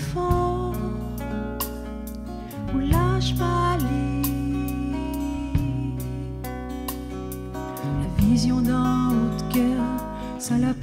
enfant lâche pas pâlit. La vision d'un haut cœur, ça la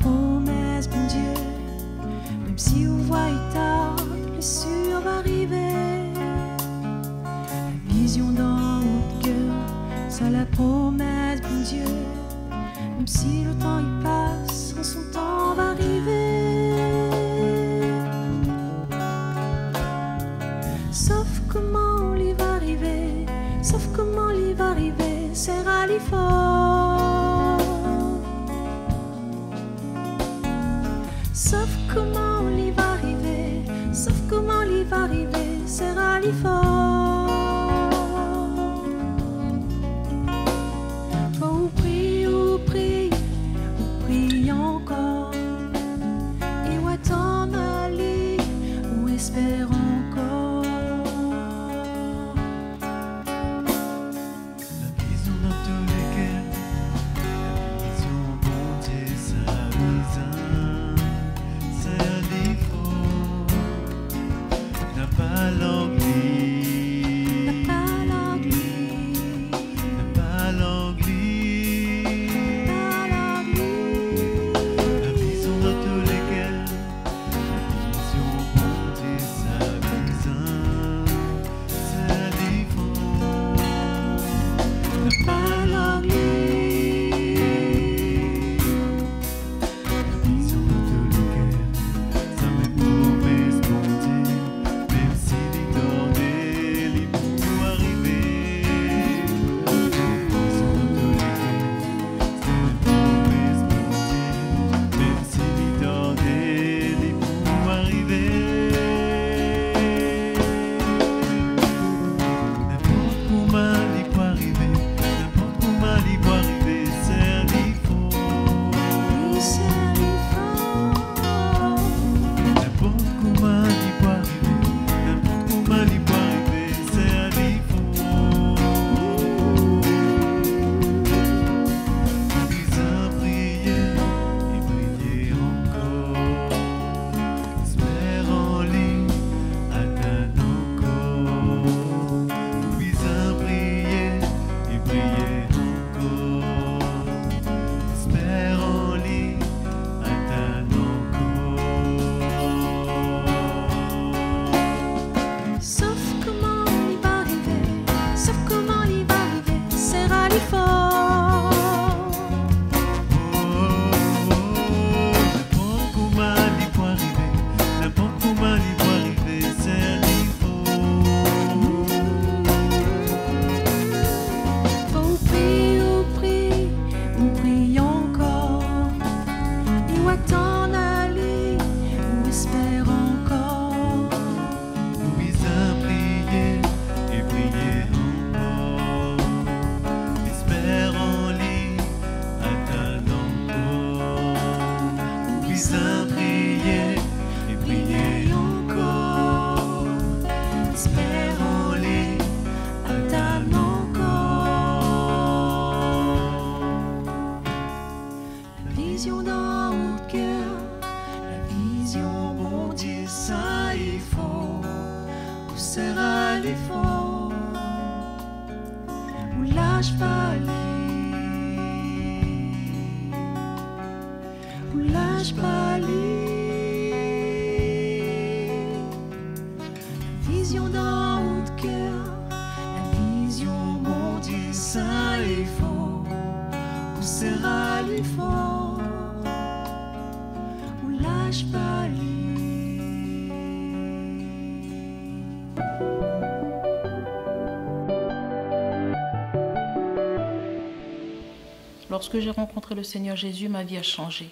lorsque j'ai rencontré le Seigneur Jésus, ma vie a changé.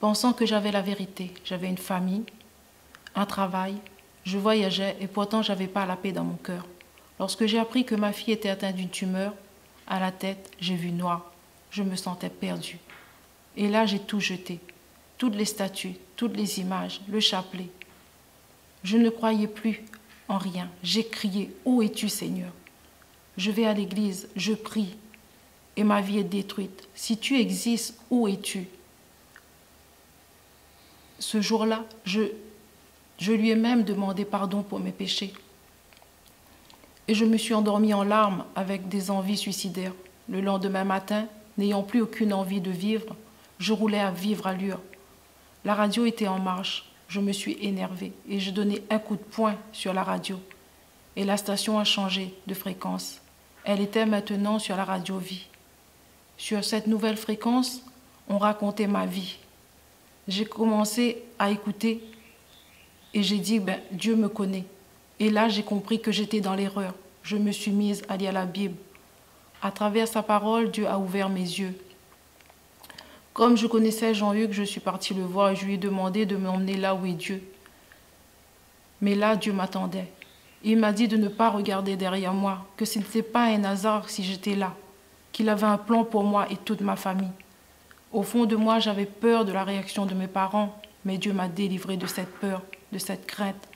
Pensant que j'avais la vérité, j'avais une famille, un travail, je voyageais et pourtant j'avais pas la paix dans mon cœur. Lorsque j'ai appris que ma fille était atteinte d'une tumeur, à la tête, j'ai vu noir. Je me sentais perdue. Et là, j'ai tout jeté. Toutes les statues, toutes les images, le chapelet. Je ne croyais plus en rien. J'ai crié, Où es-tu Seigneur Je vais à l'église, je prie, et ma vie est détruite. Si tu existes, où es-tu Ce jour-là, je, je lui ai même demandé pardon pour mes péchés. Et je me suis endormie en larmes avec des envies suicidaires. Le lendemain matin, n'ayant plus aucune envie de vivre, je roulais à vivre allure. La radio était en marche. Je me suis énervée et je donnais un coup de poing sur la radio. Et la station a changé de fréquence. Elle était maintenant sur la radio Vie sur cette nouvelle fréquence, on racontait ma vie. J'ai commencé à écouter et j'ai dit, ben, Dieu me connaît. Et là, j'ai compris que j'étais dans l'erreur. Je me suis mise à lire la Bible. À travers sa parole, Dieu a ouvert mes yeux. Comme je connaissais Jean-Hugues, je suis partie le voir et je lui ai demandé de m'emmener là où est Dieu. Mais là, Dieu m'attendait. Il m'a dit de ne pas regarder derrière moi, que ce n'était pas un hasard si j'étais là qu'il avait un plan pour moi et toute ma famille. Au fond de moi, j'avais peur de la réaction de mes parents, mais Dieu m'a délivré de cette peur, de cette crainte.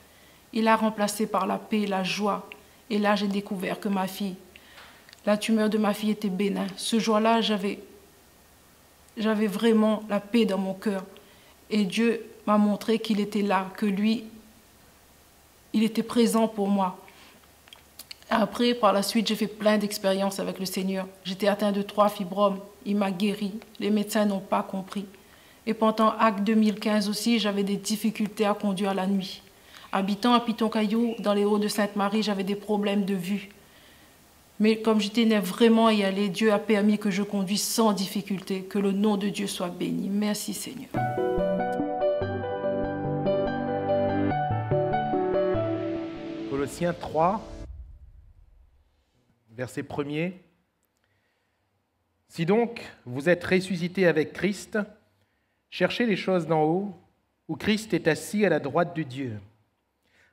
Il a remplacé par la paix, la joie, et là j'ai découvert que ma fille, la tumeur de ma fille était bénin. Ce jour-là, j'avais, j'avais vraiment la paix dans mon cœur. Et Dieu m'a montré qu'il était là, que lui, il était présent pour moi. Après, par la suite, j'ai fait plein d'expériences avec le Seigneur. J'étais atteint de trois fibromes. Il m'a guéri. Les médecins n'ont pas compris. Et pendant Acte 2015 aussi, j'avais des difficultés à conduire la nuit. Habitant à Piton-Caillou, dans les Hauts-de-Sainte-Marie, j'avais des problèmes de vue. Mais comme j'étais vraiment y aller, Dieu a permis que je conduise sans difficulté. Que le nom de Dieu soit béni. Merci Seigneur. Colossiens 3, verset 1 Si donc vous êtes ressuscité avec Christ, cherchez les choses d'en haut, où Christ est assis à la droite de Dieu.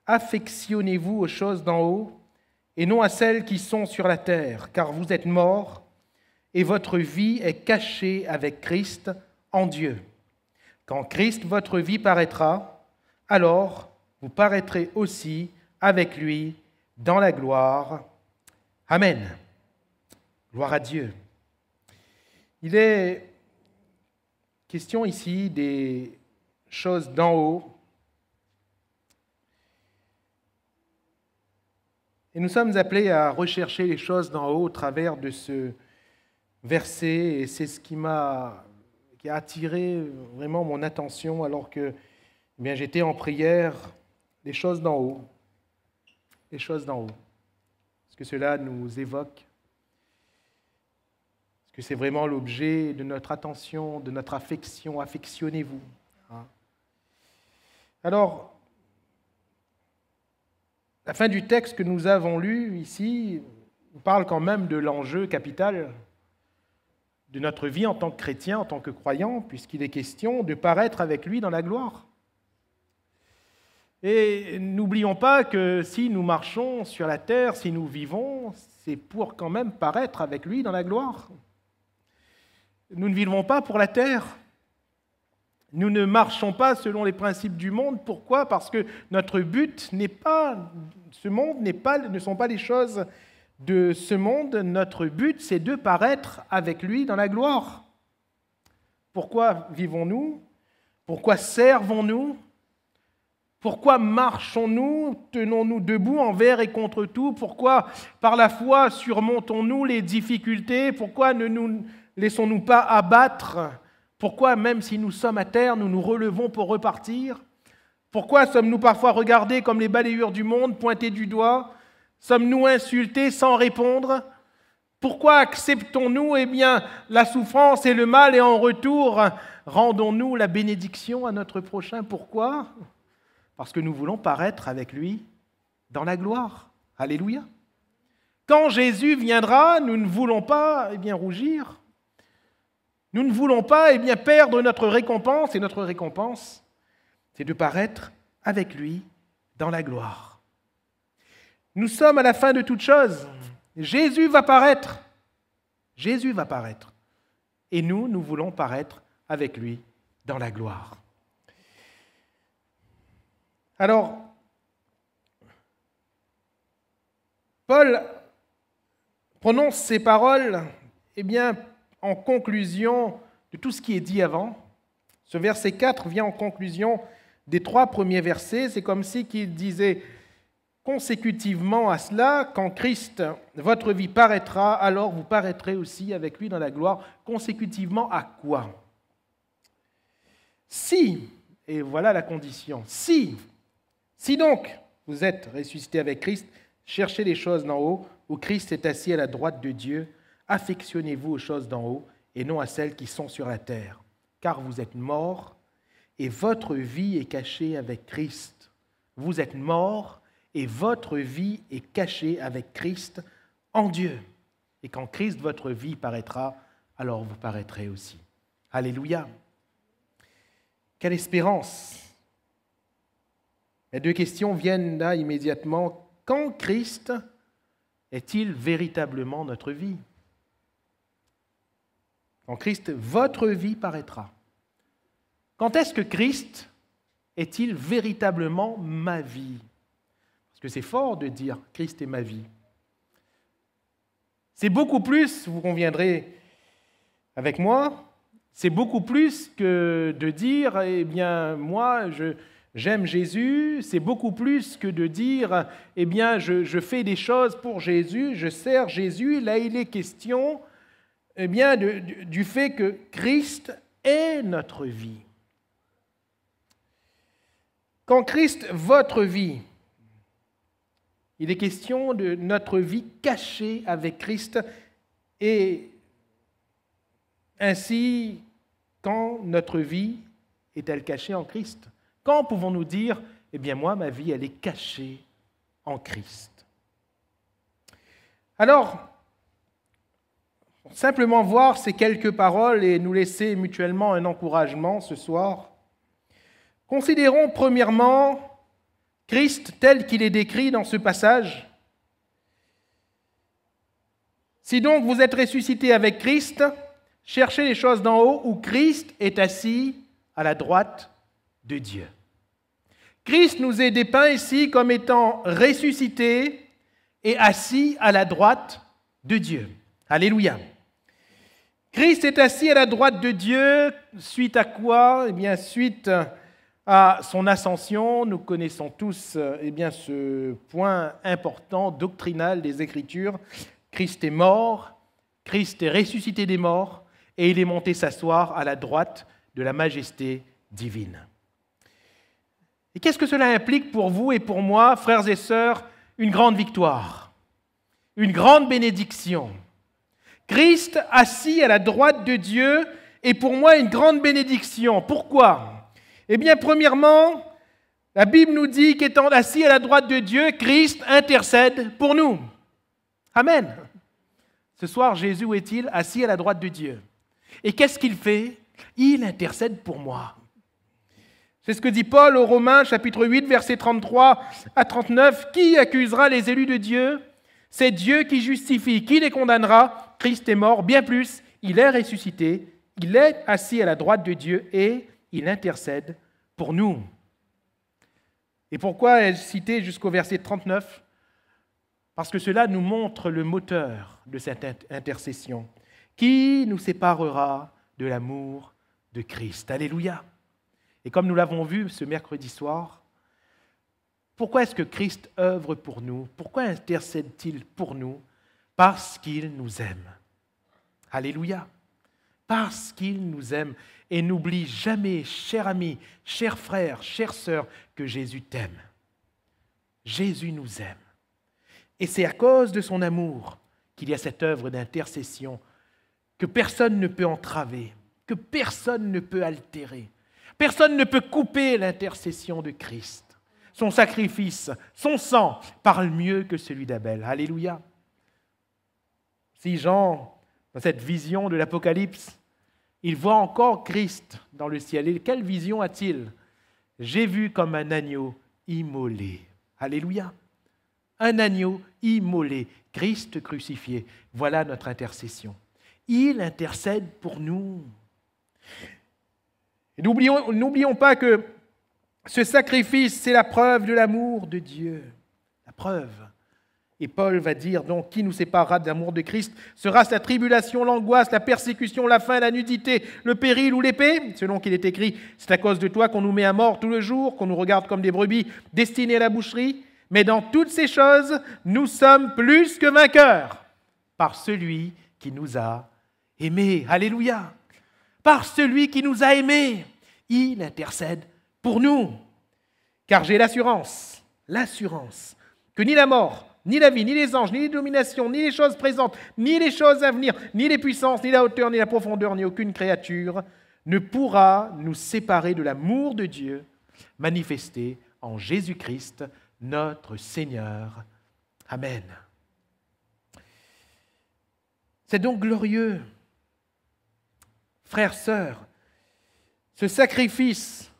Affectionnez-vous aux choses d'en haut et non à celles qui sont sur la terre, car vous êtes morts et votre vie est cachée avec Christ en Dieu. Quand Christ, votre vie, paraîtra, alors vous paraîtrez aussi avec lui dans la gloire Amen. Gloire à Dieu. Il est question ici des choses d'en haut. Et nous sommes appelés à rechercher les choses d'en haut au travers de ce verset, et c'est ce qui m'a qui a attiré vraiment mon attention alors que eh j'étais en prière, les choses d'en haut, les choses d'en haut que cela nous évoque ce que c'est vraiment l'objet de notre attention, de notre affection Affectionnez-vous. Hein. Alors, la fin du texte que nous avons lu ici on parle quand même de l'enjeu capital de notre vie en tant que chrétien, en tant que croyant, puisqu'il est question de paraître avec lui dans la gloire. Et n'oublions pas que si nous marchons sur la terre, si nous vivons, c'est pour quand même paraître avec lui dans la gloire. Nous ne vivons pas pour la terre. Nous ne marchons pas selon les principes du monde. Pourquoi Parce que notre but n'est pas ce monde, n'est pas, ne sont pas les choses de ce monde. Notre but, c'est de paraître avec lui dans la gloire. Pourquoi vivons-nous Pourquoi servons-nous pourquoi marchons-nous, tenons-nous debout envers et contre tout Pourquoi par la foi surmontons-nous les difficultés Pourquoi ne nous laissons-nous pas abattre Pourquoi même si nous sommes à terre, nous nous relevons pour repartir Pourquoi sommes-nous parfois regardés comme les balayures du monde, pointés du doigt Sommes-nous insultés sans répondre Pourquoi acceptons-nous eh bien la souffrance et le mal et en retour rendons-nous la bénédiction à notre prochain Pourquoi parce que nous voulons paraître avec lui dans la gloire. Alléluia. Quand Jésus viendra, nous ne voulons pas eh bien, rougir. Nous ne voulons pas eh bien, perdre notre récompense, et notre récompense, c'est de paraître avec lui dans la gloire. Nous sommes à la fin de toute chose. Jésus va paraître. Jésus va paraître. Et nous, nous voulons paraître avec lui dans la gloire. Alors, Paul prononce ces paroles eh bien, en conclusion de tout ce qui est dit avant. Ce verset 4 vient en conclusion des trois premiers versets. C'est comme si qu'il disait consécutivement à cela, quand Christ, votre vie paraîtra, alors vous paraîtrez aussi avec lui dans la gloire. Consécutivement à quoi Si, et voilà la condition, si si donc vous êtes ressuscité avec Christ, cherchez les choses d'en haut, où Christ est assis à la droite de Dieu, affectionnez-vous aux choses d'en haut et non à celles qui sont sur la terre, car vous êtes morts et votre vie est cachée avec Christ. Vous êtes morts et votre vie est cachée avec Christ en Dieu. Et quand Christ, votre vie, paraîtra, alors vous paraîtrez aussi. Alléluia. Quelle espérance les deux questions viennent là immédiatement. Quand Christ est-il véritablement notre vie Quand Christ, votre vie paraîtra. Quand est-ce que Christ est-il véritablement ma vie Parce que c'est fort de dire Christ est ma vie. C'est beaucoup plus, vous conviendrez avec moi, c'est beaucoup plus que de dire, eh bien, moi, je, J'aime Jésus, c'est beaucoup plus que de dire, eh bien, je, fais des choses pour Jésus, je sers Jésus. Là, il est question, eh bien, du fait que Christ est notre vie. Quand Christ, votre vie, il est question de notre vie cachée avec Christ et ainsi quand notre vie est-elle cachée en Christ quand pouvons-nous dire, eh bien moi, ma vie, elle est cachée en Christ Alors, simplement voir ces quelques paroles et nous laisser mutuellement un encouragement ce soir. Considérons premièrement Christ tel qu'il est décrit dans ce passage. Si donc vous êtes ressuscité avec Christ, cherchez les choses d'en haut où Christ est assis à la droite de Dieu. Christ nous est dépeint ici comme étant ressuscité et assis à la droite de Dieu. Alléluia. Christ est assis à la droite de Dieu, suite à quoi et eh bien, suite à son ascension, nous connaissons tous eh bien, ce point important doctrinal des Écritures. Christ est mort, Christ est ressuscité des morts, et il est monté s'asseoir à la droite de la majesté divine. Et qu'est-ce que cela implique pour vous et pour moi, frères et sœurs Une grande victoire, une grande bénédiction. Christ assis à la droite de Dieu est pour moi une grande bénédiction. Pourquoi Eh bien, premièrement, la Bible nous dit qu'étant assis à la droite de Dieu, Christ intercède pour nous. Amen. Ce soir, Jésus est-il assis à la droite de Dieu Et qu'est-ce qu'il fait Il intercède pour moi. C'est ce que dit Paul aux Romains, chapitre 8, versets 33 à 39. Qui accusera les élus de Dieu C'est Dieu qui justifie. Qui les condamnera Christ est mort, bien plus, il est ressuscité, il est assis à la droite de Dieu et il intercède pour nous. Et pourquoi est-ce cité jusqu'au verset 39 Parce que cela nous montre le moteur de cette intercession. Qui nous séparera de l'amour de Christ Alléluia. Et comme nous l'avons vu ce mercredi soir, pourquoi est-ce que Christ œuvre pour nous Pourquoi intercède-t-il pour nous Parce qu'il nous aime. Alléluia. Parce qu'il nous aime. Et n'oublie jamais, cher ami, cher frère, chère sœur, que Jésus t'aime. Jésus nous aime. Et c'est à cause de son amour qu'il y a cette œuvre d'intercession que personne ne peut entraver, que personne ne peut altérer. Personne ne peut couper l'intercession de Christ. Son sacrifice, son sang parle mieux que celui d'Abel. Alléluia. Si Jean, dans cette vision de l'Apocalypse, il voit encore Christ dans le ciel, quelle vision a-t-il J'ai vu comme un agneau immolé. Alléluia. Un agneau immolé, Christ crucifié. Voilà notre intercession. Il intercède pour nous n'oublions pas que ce sacrifice, c'est la preuve de l'amour de Dieu. La preuve. Et Paul va dire donc, qui nous séparera de l'amour de Christ Sera ce la tribulation, l'angoisse, la persécution, la faim, la nudité, le péril ou l'épée Selon qu'il est écrit, c'est à cause de toi qu'on nous met à mort tout le jour, qu'on nous regarde comme des brebis destinées à la boucherie. Mais dans toutes ces choses, nous sommes plus que vainqueurs par celui qui nous a aimés. Alléluia par celui qui nous a aimés. Il intercède pour nous. Car j'ai l'assurance, l'assurance, que ni la mort, ni la vie, ni les anges, ni les dominations, ni les choses présentes, ni les choses à venir, ni les puissances, ni la hauteur, ni la profondeur, ni aucune créature ne pourra nous séparer de l'amour de Dieu manifesté en Jésus-Christ, notre Seigneur. Amen. C'est donc glorieux frères, sœurs, ce sacrifice,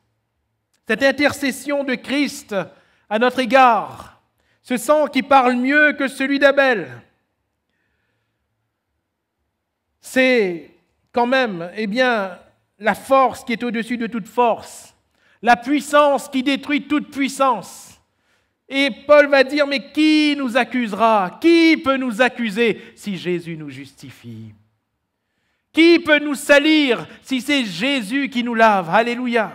cette intercession de Christ à notre égard, ce sang qui parle mieux que celui d'Abel, c'est quand même, eh bien, la force qui est au-dessus de toute force, la puissance qui détruit toute puissance. Et Paul va dire, mais qui nous accusera Qui peut nous accuser si Jésus nous justifie qui peut nous salir si c'est Jésus qui nous lave Alléluia.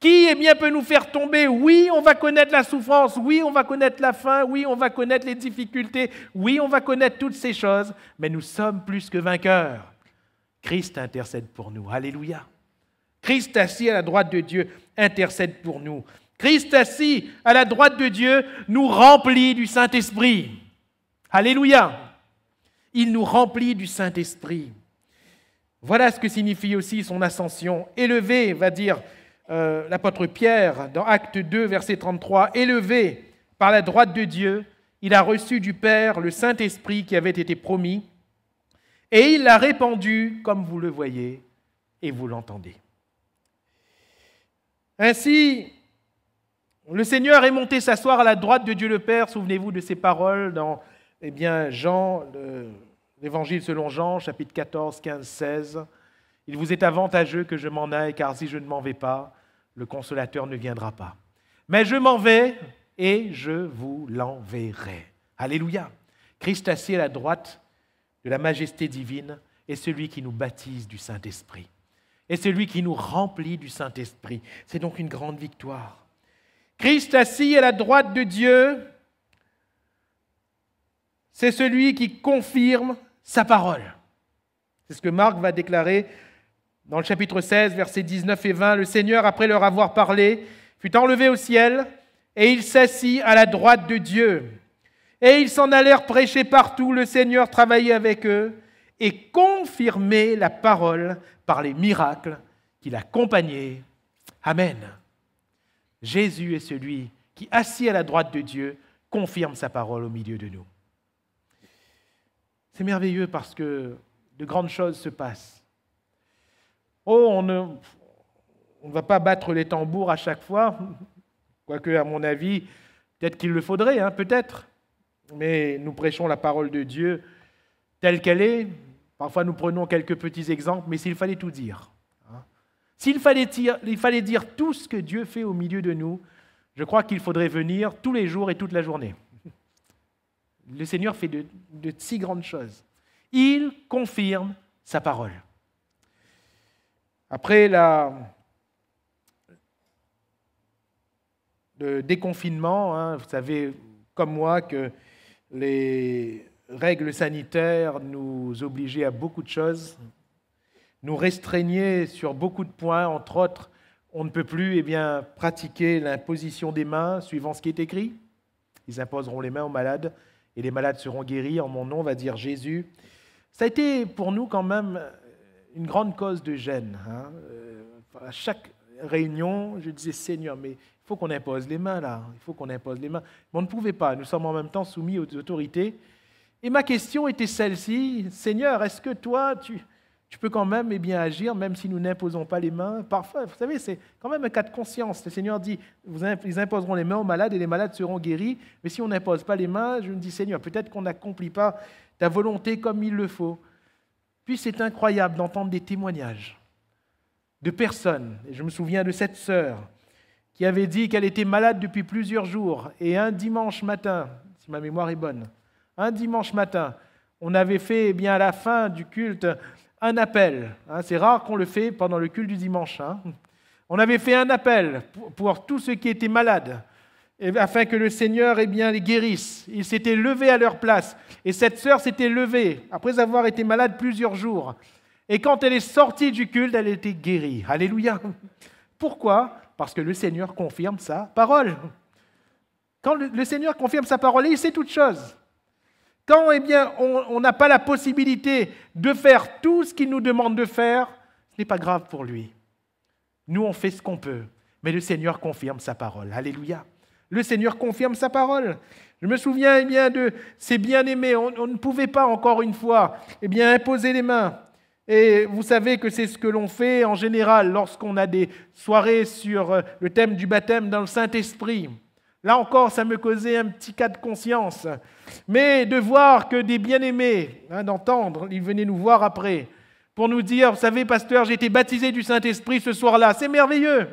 Qui eh bien, peut nous faire tomber Oui, on va connaître la souffrance, oui, on va connaître la faim, oui, on va connaître les difficultés, oui, on va connaître toutes ces choses, mais nous sommes plus que vainqueurs. Christ intercède pour nous. Alléluia. Christ assis à la droite de Dieu intercède pour nous. Christ assis à la droite de Dieu nous remplit du Saint-Esprit. Alléluia. Il nous remplit du Saint-Esprit. Voilà ce que signifie aussi son ascension. Élevé, va dire euh, l'apôtre Pierre dans Acte 2, verset 33, élevé par la droite de Dieu, il a reçu du Père le Saint-Esprit qui avait été promis, et il l'a répandu comme vous le voyez et vous l'entendez. Ainsi, le Seigneur est monté s'asseoir à la droite de Dieu le Père, souvenez-vous de ces paroles dans eh bien, Jean, euh, Évangile selon Jean, chapitre 14, 15, 16. Il vous est avantageux que je m'en aille, car si je ne m'en vais pas, le consolateur ne viendra pas. Mais je m'en vais et je vous l'enverrai. Alléluia. Christ assis à la droite de la majesté divine est celui qui nous baptise du Saint-Esprit, est celui qui nous remplit du Saint-Esprit. C'est donc une grande victoire. Christ assis à la droite de Dieu, c'est celui qui confirme sa parole. C'est ce que Marc va déclarer dans le chapitre 16, versets 19 et 20. Le Seigneur, après leur avoir parlé, fut enlevé au ciel et il s'assit à la droite de Dieu. Et ils s'en allèrent prêcher partout. Le Seigneur travaillait avec eux et confirmait la parole par les miracles qui l'accompagnaient. Amen. Jésus est celui qui, assis à la droite de Dieu, confirme sa parole au milieu de nous. C'est merveilleux parce que de grandes choses se passent. Oh, on ne, on va pas battre les tambours à chaque fois, quoique, à mon avis, peut-être qu'il le faudrait, hein, peut-être. Mais nous prêchons la parole de Dieu telle qu'elle est. Parfois, nous prenons quelques petits exemples, mais s'il fallait tout dire, hein. s'il fallait il fallait dire tout ce que Dieu fait au milieu de nous, je crois qu'il faudrait venir tous les jours et toute la journée le Seigneur fait de, si grandes choses. Il confirme sa parole. Après le déconfinement, hein, vous savez comme moi que les règles sanitaires nous obligeaient à beaucoup de choses, nous restreignaient sur beaucoup de points, entre autres, on ne peut plus eh bien, pratiquer l'imposition des mains suivant ce qui est écrit. Ils imposeront les mains aux malades et les malades seront guéris en mon nom, va dire Jésus. Ça a été pour nous quand même une grande cause de gêne. Hein. Euh, à chaque réunion, je disais Seigneur, mais il faut qu'on impose les mains là, il faut qu'on impose les mains. Mais on ne pouvait pas, nous sommes en même temps soumis aux autorités. Et ma question était celle-ci, Seigneur, est-ce que toi, tu, tu peux quand même eh bien, agir, même si nous n'imposons pas les mains. Parfois, vous savez, c'est quand même un cas de conscience. Le Seigneur dit, ils imposeront les mains aux malades et les malades seront guéris. Mais si on n'impose pas les mains, je me dis, Seigneur, peut-être qu'on n'accomplit pas ta volonté comme il le faut. Puis c'est incroyable d'entendre des témoignages de personnes. Et je me souviens de cette sœur qui avait dit qu'elle était malade depuis plusieurs jours. Et un dimanche matin, si ma mémoire est bonne, un dimanche matin, on avait fait, eh bien, à la fin du culte, un appel. Hein, c'est rare qu'on le fait pendant le culte du dimanche. Hein. On avait fait un appel pour, tous ceux qui étaient malades, afin que le Seigneur eh bien, les guérisse. Ils s'étaient levés à leur place. Et cette sœur s'était levée, après avoir été malade plusieurs jours. Et quand elle est sortie du culte, elle était guérie. Alléluia. Pourquoi Parce que le Seigneur confirme sa parole. Quand le, Seigneur confirme sa parole, il sait toutes choses. Quand eh bien, on n'a pas la possibilité de faire tout ce qu'il nous demande de faire, ce n'est pas grave pour lui. Nous, on fait ce qu'on peut, mais le Seigneur confirme sa parole. Alléluia. Le Seigneur confirme sa parole. Je me souviens eh bien, de ces bien-aimés. On, ne pouvait pas, encore une fois, eh bien, imposer les mains. Et vous savez que c'est ce que l'on fait en général lorsqu'on a des soirées sur euh, le thème du baptême dans le Saint-Esprit. Là encore, ça me causait un petit cas de conscience. Mais de voir que des bien-aimés, hein, d'entendre, ils venaient nous voir après, pour nous dire, vous savez, pasteur, j'ai été baptisé du Saint-Esprit ce soir-là, c'est merveilleux.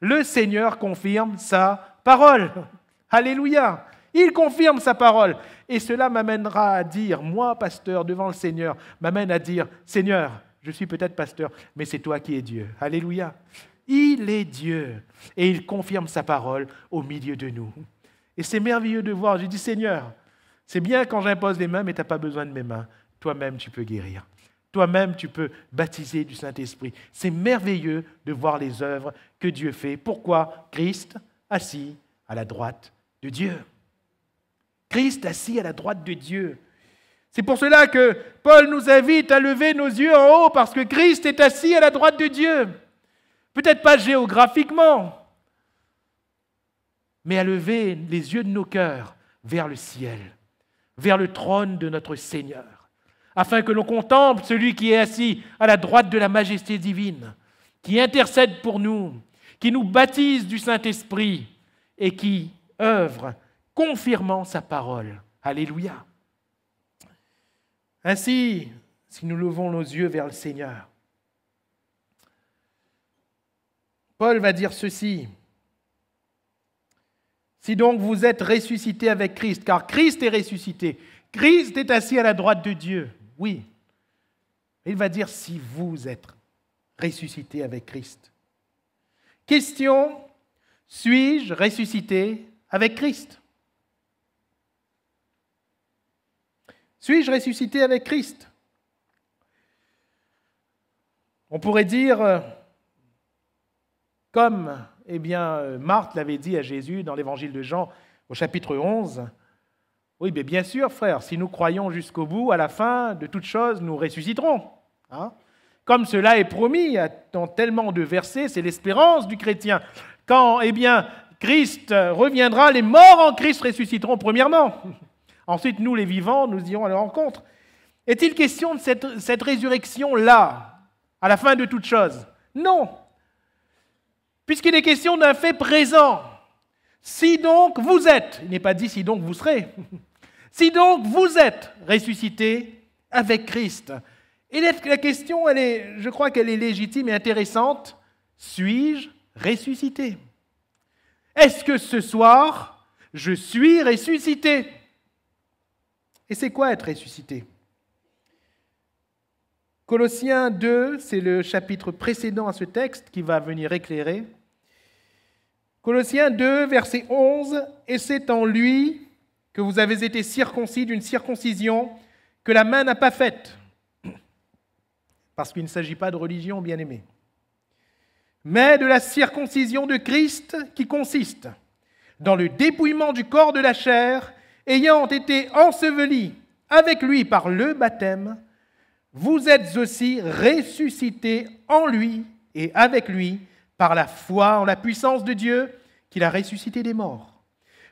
Le Seigneur confirme sa parole. Alléluia. Il confirme sa parole. Et cela m'amènera à dire, moi, pasteur, devant le Seigneur, m'amène à dire, Seigneur, je suis peut-être pasteur, mais c'est toi qui es Dieu. Alléluia. Il est Dieu et il confirme sa parole au milieu de nous. Et c'est merveilleux de voir. je dis « Seigneur, c'est bien quand j'impose les mains, mais tu n'as pas besoin de mes mains. Toi-même, tu peux guérir. Toi-même, tu peux baptiser du Saint-Esprit. C'est merveilleux de voir les œuvres que Dieu fait. Pourquoi Christ assis à la droite de Dieu Christ assis à la droite de Dieu. C'est pour cela que Paul nous invite à lever nos yeux en haut parce que Christ est assis à la droite de Dieu. Peut-être pas géographiquement, mais à lever les yeux de nos cœurs vers le ciel, vers le trône de notre Seigneur, afin que l'on contemple celui qui est assis à la droite de la majesté divine, qui intercède pour nous, qui nous baptise du Saint-Esprit et qui œuvre confirmant sa parole. Alléluia. Ainsi, si nous levons nos yeux vers le Seigneur, Paul va dire ceci. Si donc vous êtes ressuscité avec Christ, car Christ est ressuscité, Christ est assis à la droite de Dieu, oui. Il va dire si vous êtes ressuscité avec Christ. Question, suis-je ressuscité avec Christ Suis-je ressuscité avec Christ On pourrait dire, comme eh bien, euh, Marthe l'avait dit à Jésus dans l'évangile de Jean au chapitre 11, oui, mais bien sûr, frère, si nous croyons jusqu'au bout, à la fin de toutes choses, nous ressusciterons. Hein Comme cela est promis dans tellement de versets, c'est l'espérance du chrétien. Quand, eh bien, Christ reviendra, les morts en Christ ressusciteront premièrement. Ensuite, nous, les vivants, nous irons à leur rencontre. Est-il question de cette, cette résurrection-là, à la fin de toutes choses Non puisqu'il est question d'un fait présent. Si donc vous êtes, il n'est pas dit si donc vous serez, si donc vous êtes ressuscité avec Christ. Et la question, elle est, je crois qu'elle est légitime et intéressante. Suis-je ressuscité Est-ce que ce soir, je suis ressuscité Et c'est quoi être ressuscité Colossiens 2, c'est le chapitre précédent à ce texte qui va venir éclairer. Colossiens 2, verset 11, Et c'est en lui que vous avez été circoncis d'une circoncision que la main n'a pas faite, parce qu'il ne s'agit pas de religion, bien aimé, mais de la circoncision de Christ qui consiste dans le dépouillement du corps de la chair, ayant été enseveli avec lui par le baptême, vous êtes aussi ressuscités en lui et avec lui par la foi en la puissance de Dieu qu'il a ressuscité des morts.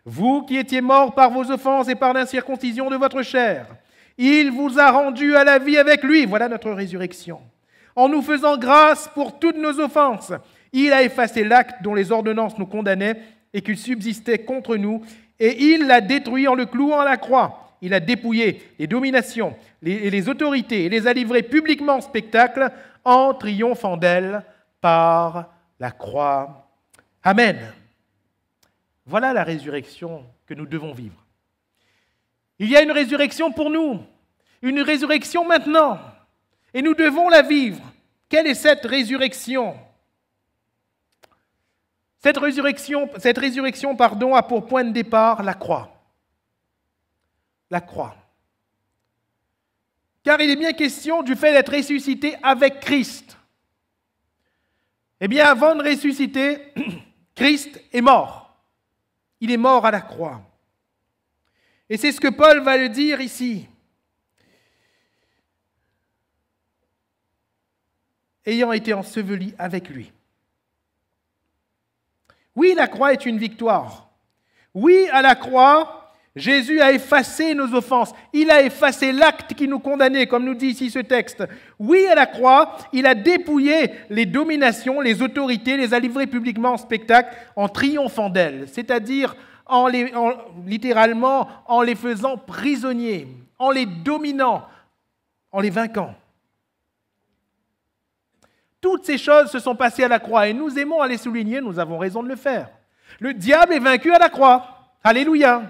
Vous qui étiez morts par vos offenses et par l'incirconcision de votre chair, il vous a rendu à la vie avec lui. Voilà notre résurrection. En nous faisant grâce pour toutes nos offenses, il a effacé l'acte dont les ordonnances nous condamnaient et qu'il subsistait contre nous, et il l'a détruit en le clouant à la croix il a dépouillé les dominations et les autorités et les a livrées publiquement en spectacle en triomphant d'elles par la croix. Amen. Voilà la résurrection que nous devons vivre. Il y a une résurrection pour nous, une résurrection maintenant, et nous devons la vivre. Quelle est cette résurrection cette résurrection, cette résurrection pardon, a pour point de départ la croix la croix. Car il est bien question du fait d'être ressuscité avec Christ. Eh bien, avant de ressusciter, Christ est mort. Il est mort à la croix. Et c'est ce que Paul va le dire ici. Ayant été enseveli avec lui. Oui, la croix est une victoire. Oui, à la croix, Jésus a effacé nos offenses. Il a effacé l'acte qui nous condamnait, comme nous dit ici ce texte. Oui, à la croix, il a dépouillé les dominations, les autorités, les a livrées publiquement en spectacle en triomphant d'elles, c'est-à-dire en les, littéralement en les faisant prisonniers, en les dominant, en les vainquant. Toutes ces choses se sont passées à la croix et nous aimons à les souligner, nous avons raison de le faire. Le diable est vaincu à la croix. Alléluia.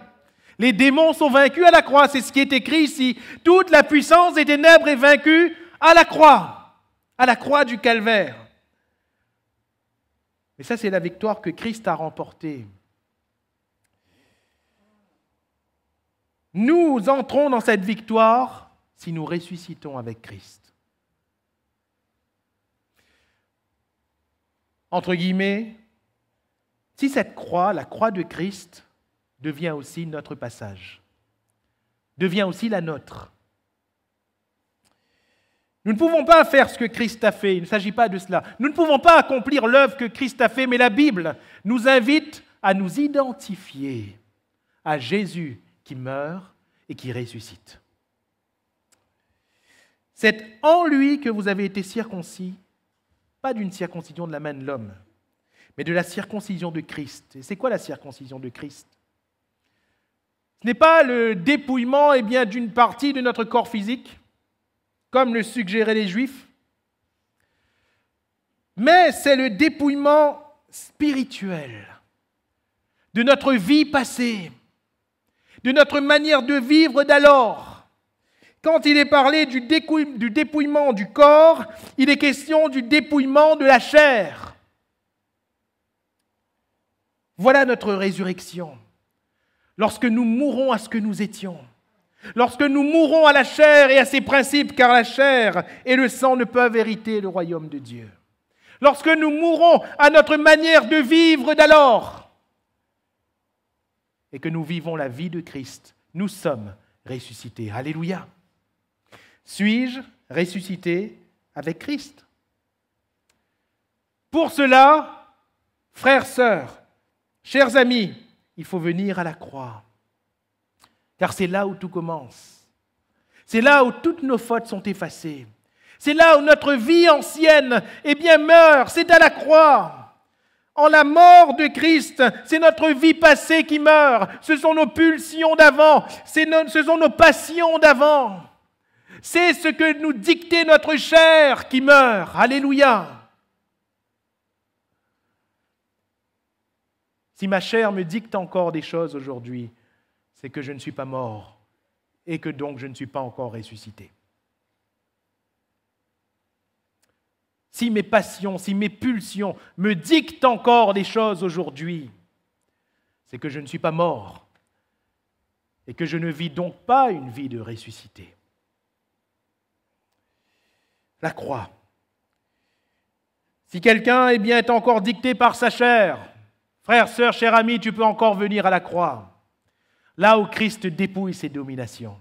Les démons sont vaincus à la croix, c'est ce qui est écrit ici. Toute la puissance des ténèbres est vaincue à la croix, à la croix du calvaire. Et ça, c'est la victoire que Christ a remportée. Nous entrons dans cette victoire si nous ressuscitons avec Christ. Entre guillemets, si cette croix, la croix de Christ, devient aussi notre passage, devient aussi la nôtre. Nous ne pouvons pas faire ce que Christ a fait, il ne s'agit pas de cela. Nous ne pouvons pas accomplir l'œuvre que Christ a fait, mais la Bible nous invite à nous identifier à Jésus qui meurt et qui ressuscite. C'est en lui que vous avez été circoncis, pas d'une circoncision de la main de l'homme, mais de la circoncision de Christ. Et c'est quoi la circoncision de Christ ce n'est pas le dépouillement eh bien, d'une partie de notre corps physique, comme le suggéraient les Juifs, mais c'est le dépouillement spirituel de notre vie passée, de notre manière de vivre d'alors. Quand il est parlé du dépouillement du corps, il est question du dépouillement de la chair. Voilà notre résurrection lorsque nous mourons à ce que nous étions, lorsque nous mourons à la chair et à ses principes, car la chair et le sang ne peuvent hériter le royaume de Dieu, lorsque nous mourons à notre manière de vivre d'alors, et que nous vivons la vie de Christ, nous sommes ressuscités. Alléluia. Suis-je ressuscité avec Christ Pour cela, frères, sœurs, chers amis, il faut venir à la croix. Car c'est là où tout commence. C'est là où toutes nos fautes sont effacées. C'est là où notre vie ancienne eh bien, meurt. C'est à la croix. En la mort de Christ, c'est notre vie passée qui meurt. Ce sont nos pulsions d'avant. Ce sont nos passions d'avant. C'est ce que nous dictait notre chair qui meurt. Alléluia. Si ma chair me dicte encore des choses aujourd'hui, c'est que je ne suis pas mort et que donc je ne suis pas encore ressuscité. Si mes passions, si mes pulsions me dictent encore des choses aujourd'hui, c'est que je ne suis pas mort et que je ne vis donc pas une vie de ressuscité. La croix. Si quelqu'un est eh bien, est encore dicté par sa chair, Frère, sœurs, chers amis, tu peux encore venir à la croix. Là où Christ dépouille ses dominations.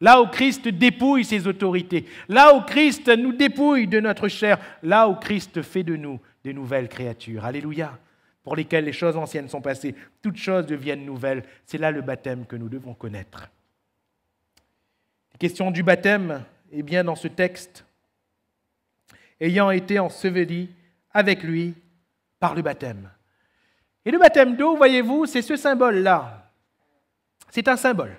Là où Christ dépouille ses autorités. Là où Christ nous dépouille de notre chair. Là où Christ fait de nous des nouvelles créatures. Alléluia. Pour lesquelles les choses anciennes sont passées. Toutes choses deviennent nouvelles. C'est là le baptême que nous devons connaître. La question du baptême est eh bien dans ce texte. Ayant été enseveli avec lui par le baptême. Et le baptême d'eau, voyez-vous, c'est ce symbole-là. C'est un symbole.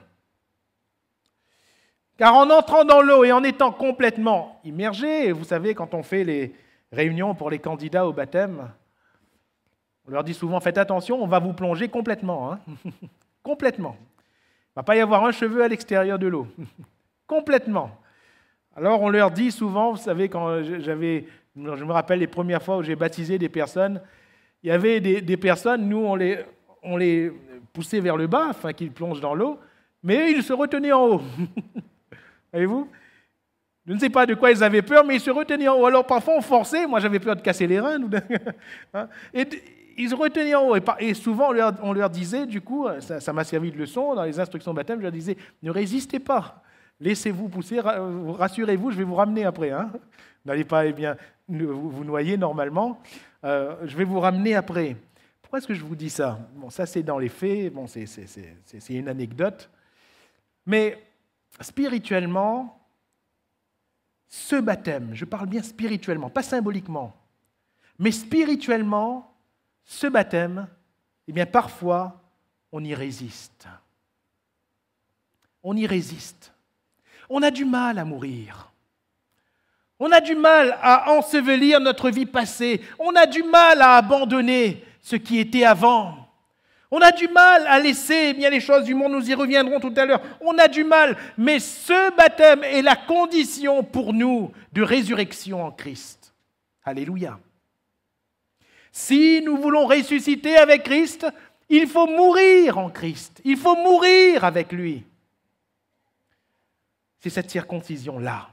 Car en entrant dans l'eau et en étant complètement immergé, vous savez, quand on fait les réunions pour les candidats au baptême, on leur dit souvent, faites attention, on va vous plonger complètement. Hein complètement. Il ne va pas y avoir un cheveu à l'extérieur de l'eau. complètement. Alors on leur dit souvent, vous savez, quand j'avais, je me rappelle les premières fois où j'ai baptisé des personnes, il y avait des, personnes, nous, on les, on les poussait vers le bas afin qu'ils plongent dans l'eau, mais ils se retenaient en haut. Voyez-vous Je ne sais pas de quoi ils avaient peur, mais ils se retenaient en haut. Alors parfois on forçait, moi j'avais peur de casser les reins. Hein. et ils se retenaient en haut. Et, souvent on leur, on leur disait, du coup, hein, ça m'a servi de leçon dans les instructions de baptême, je leur disais, ne résistez pas. Laissez-vous pousser, euh, rassurez-vous, je vais vous ramener après. Hein. N'allez pas, eh bien, vous, noyez normalement. Euh, je vais vous ramener après. Pourquoi est-ce que je vous dis ça Bon, ça c'est dans les faits, bon, c'est une anecdote. Mais spirituellement, ce baptême, je parle bien spirituellement, pas symboliquement, mais spirituellement, ce baptême, eh bien parfois, on y résiste. On y résiste. On a du mal à mourir. On a du mal à ensevelir notre vie passée. On a du mal à abandonner ce qui était avant. On a du mal à laisser eh bien les choses du monde, nous y reviendrons tout à l'heure. On a du mal, mais ce baptême est la condition pour nous de résurrection en Christ. Alléluia. Si nous voulons ressusciter avec Christ, il faut mourir en Christ. Il faut mourir avec lui. C'est cette circoncision-là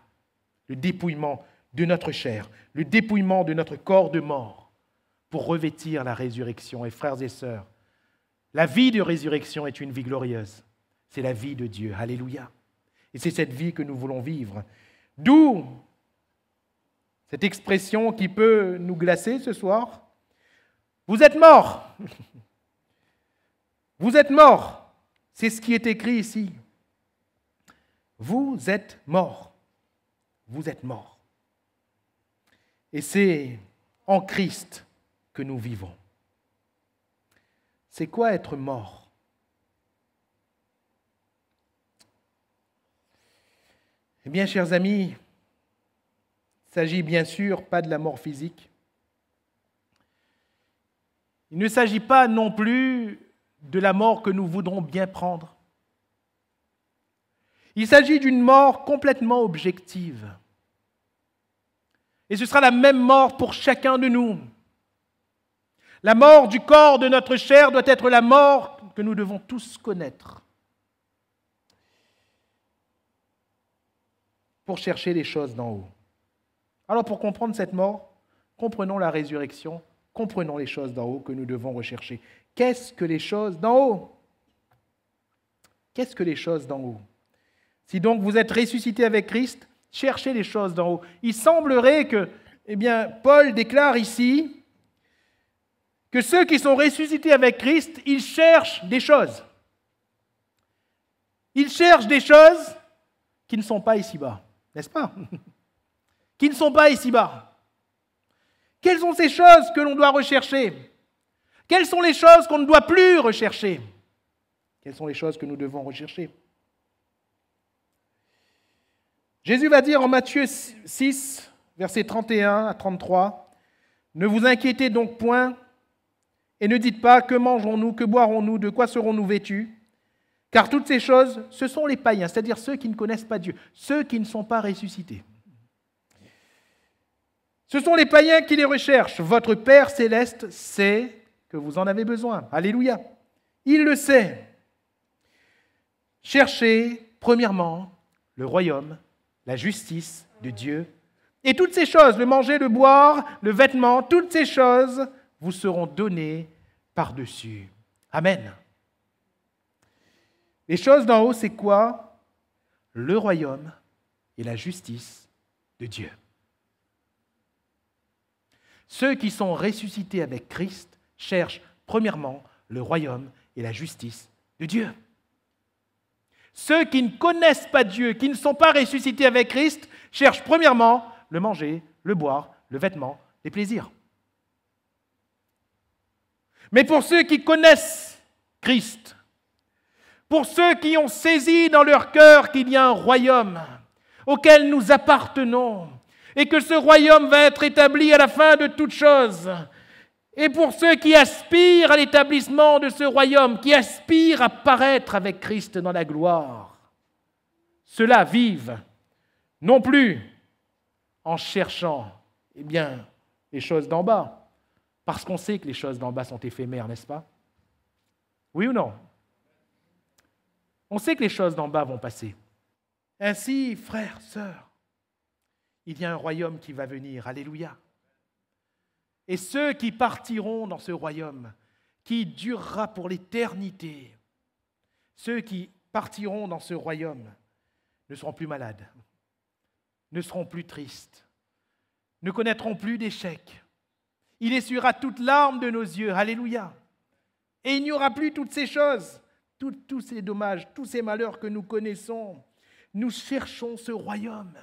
le dépouillement de notre chair, le dépouillement de notre corps de mort pour revêtir la résurrection. Et frères et sœurs, la vie de résurrection est une vie glorieuse. C'est la vie de Dieu. Alléluia. Et c'est cette vie que nous voulons vivre. D'où cette expression qui peut nous glacer ce soir. Vous êtes mort. Vous êtes morts. C'est ce qui est écrit ici. Vous êtes morts vous êtes mort. Et c'est en Christ que nous vivons. C'est quoi être mort Eh bien, chers amis, il ne s'agit bien sûr pas de la mort physique. Il ne s'agit pas non plus de la mort que nous voudrons bien prendre. Il s'agit d'une mort complètement objective. Et ce sera la même mort pour chacun de nous. La mort du corps de notre chair doit être la mort que nous devons tous connaître pour chercher les choses d'en haut. Alors pour comprendre cette mort, comprenons la résurrection, comprenons les choses d'en haut que nous devons rechercher. Qu'est-ce que les choses d'en haut Qu'est-ce que les choses d'en haut si donc vous êtes ressuscité avec Christ, cherchez les choses d'en haut. Il semblerait que, eh bien, Paul déclare ici que ceux qui sont ressuscités avec Christ, ils cherchent des choses. Ils cherchent des choses qui ne sont pas ici-bas, n'est-ce pas Qui ne sont pas ici-bas. Quelles sont ces choses que l'on doit rechercher Quelles sont les choses qu'on ne doit plus rechercher Quelles sont les choses que nous devons rechercher Jésus va dire en Matthieu 6, versets 31 à 33, Ne vous inquiétez donc point et ne dites pas que mangerons-nous, que boirons-nous, de quoi serons-nous vêtus, car toutes ces choses, ce sont les païens, c'est-à-dire ceux qui ne connaissent pas Dieu, ceux qui ne sont pas ressuscités. Ce sont les païens qui les recherchent. Votre Père céleste sait que vous en avez besoin. Alléluia. Il le sait. Cherchez, premièrement, le royaume la justice de Dieu. Et toutes ces choses, le manger, le boire, le vêtement, toutes ces choses vous seront données par-dessus. Amen. Les choses d'en haut, c'est quoi Le royaume et la justice de Dieu. Ceux qui sont ressuscités avec Christ cherchent premièrement le royaume et la justice de Dieu. Ceux qui ne connaissent pas Dieu, qui ne sont pas ressuscités avec Christ, cherchent premièrement le manger, le boire, le vêtement, les plaisirs. Mais pour ceux qui connaissent Christ, pour ceux qui ont saisi dans leur cœur qu'il y a un royaume auquel nous appartenons, et que ce royaume va être établi à la fin de toutes choses... Et pour ceux qui aspirent à l'établissement de ce royaume, qui aspirent à paraître avec Christ dans la gloire, ceux-là vivent non plus en cherchant eh bien, les choses d'en bas, parce qu'on sait que les choses d'en bas sont éphémères, n'est-ce pas Oui ou non On sait que les choses d'en bas vont passer. Ainsi, frères, sœurs, il y a un royaume qui va venir. Alléluia et ceux qui partiront dans ce royaume qui durera pour l'éternité. Ceux qui partiront dans ce royaume ne seront plus malades, ne seront plus tristes, ne connaîtront plus d'échecs. Il essuiera toutes larmes de nos yeux. Alléluia. Et il n'y aura plus toutes ces choses, tous ces dommages, tous ces malheurs que nous connaissons. Nous cherchons ce royaume.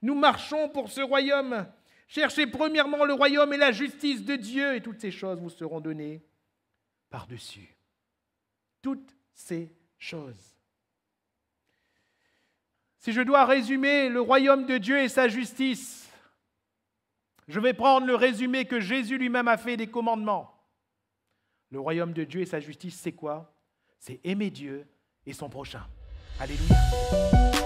Nous marchons pour ce royaume. Cherchez premièrement le royaume et la justice de Dieu, et toutes ces choses vous seront données par-dessus. Toutes ces choses. Si je dois résumer le royaume de Dieu et sa justice, je vais prendre le résumé que Jésus lui-même a fait des commandements. Le royaume de Dieu et sa justice, c'est quoi C'est aimer Dieu et son prochain. Alléluia.